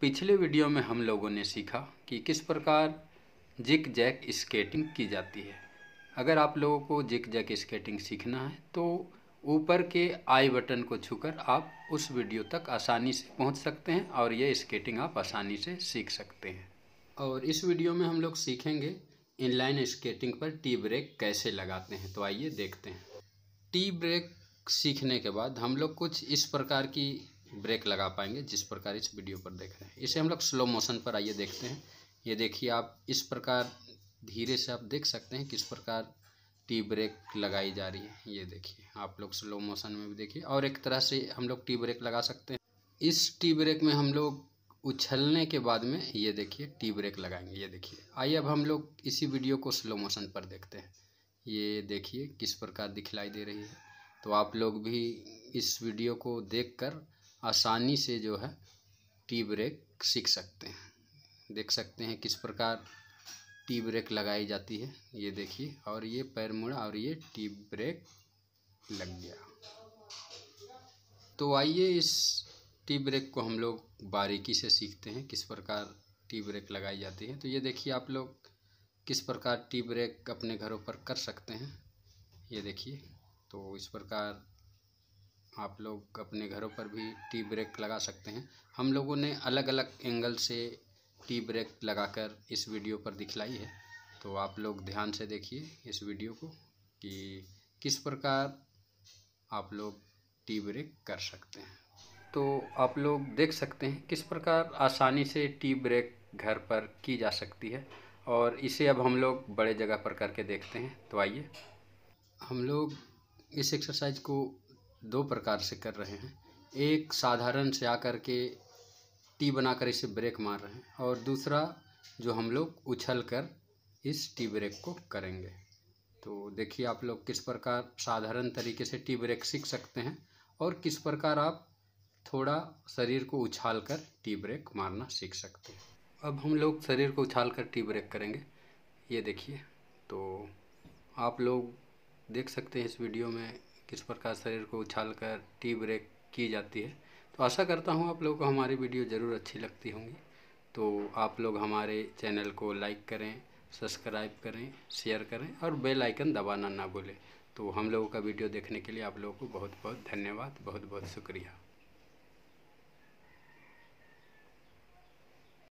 पिछले वीडियो में हम लोगों ने सीखा कि किस प्रकार जिक जैक स्केटिंग की जाती है अगर आप लोगों को जिक जैक स्केटिंग सीखना है तो ऊपर के आई बटन को छूकर आप उस वीडियो तक आसानी से पहुंच सकते हैं और यह स्केटिंग आप आसानी से सीख सकते हैं और इस वीडियो में हम लोग सीखेंगे इनलाइन स्केटिंग पर टी ब्रेक कैसे लगाते हैं तो आइए देखते हैं टी ब्रेक सीखने के बाद हम लोग कुछ इस प्रकार की ब्रेक लगा पाएंगे जिस प्रकार इस वीडियो पर देख रहे हैं इसे हम लोग स्लो मोशन पर आइए देखते हैं ये देखिए आप इस प्रकार धीरे से आप देख सकते हैं किस प्रकार टी ब्रेक लगाई जा रही है ये देखिए आप लोग स्लो मोशन में भी देखिए और एक तरह से हम लोग टी ब्रेक लगा सकते हैं इस टी ब्रेक में हम लोग उछलने के बाद में ये देखिए टी ब्रेक लगाएंगे ये देखिए आइए अब हम लोग इसी वीडियो को स्लो मोशन पर देखते हैं ये देखिए किस प्रकार दिखलाई दे रही है तो आप लोग भी इस वीडियो को देखकर आसानी से जो है टी ब्रेक सीख सकते हैं देख सकते हैं किस प्रकार टी ब्रेक लगाई जाती है ये देखिए और ये पैर मुड़ा और ये टी ब्रेक लग गया तो आइए इस टी ब्रेक को हम लोग बारीकी से सीखते हैं किस प्रकार टी ब्रेक लगाई जाती है तो ये देखिए आप लोग किस प्रकार टी ब्रेक अपने घरों पर कर सकते हैं ये देखिए तो इस प्रकार आप लोग अपने घरों पर भी टी ब्रेक लगा सकते हैं हम लोगों ने अलग अलग एंगल से टी ब्रेक लगाकर इस वीडियो पर दिखलाई है तो आप लोग ध्यान से देखिए इस वीडियो को कि किस प्रकार आप लोग टी ब्रेक कर सकते हैं तो आप लोग देख सकते हैं किस प्रकार आसानी से टी ब्रेक घर पर की जा सकती है और इसे अब हम लोग बड़े जगह पर करके देखते हैं तो आइए हम लोग इस एक्सरसाइज को दो प्रकार से कर रहे हैं एक साधारण से आकर के टी बनाकर इसे ब्रेक मार रहे हैं और दूसरा जो हम लोग उछल कर इस टी ब्रेक को करेंगे तो देखिए आप लोग किस प्रकार साधारण तरीके से टी ब्रेक सीख सकते हैं और किस प्रकार आप थोड़ा शरीर को उछाल कर टी ब्रेक मारना सीख सकते हैं अब हम लोग शरीर को उछाल कर टी ब्रेक करेंगे ये देखिए तो आप लोग देख सकते हैं इस वीडियो में किस प्रकार शरीर को उछाल कर टी ब्रेक की जाती है तो आशा करता हूँ आप लोगों को हमारी वीडियो ज़रूर अच्छी लगती होंगी तो आप लोग हमारे चैनल को लाइक करें सब्सक्राइब करें शेयर करें और बेल आइकन दबाना ना भूलें तो हम लोगों का वीडियो देखने के लिए आप लोगों को बहुत बहुत धन्यवाद बहुत बहुत शुक्रिया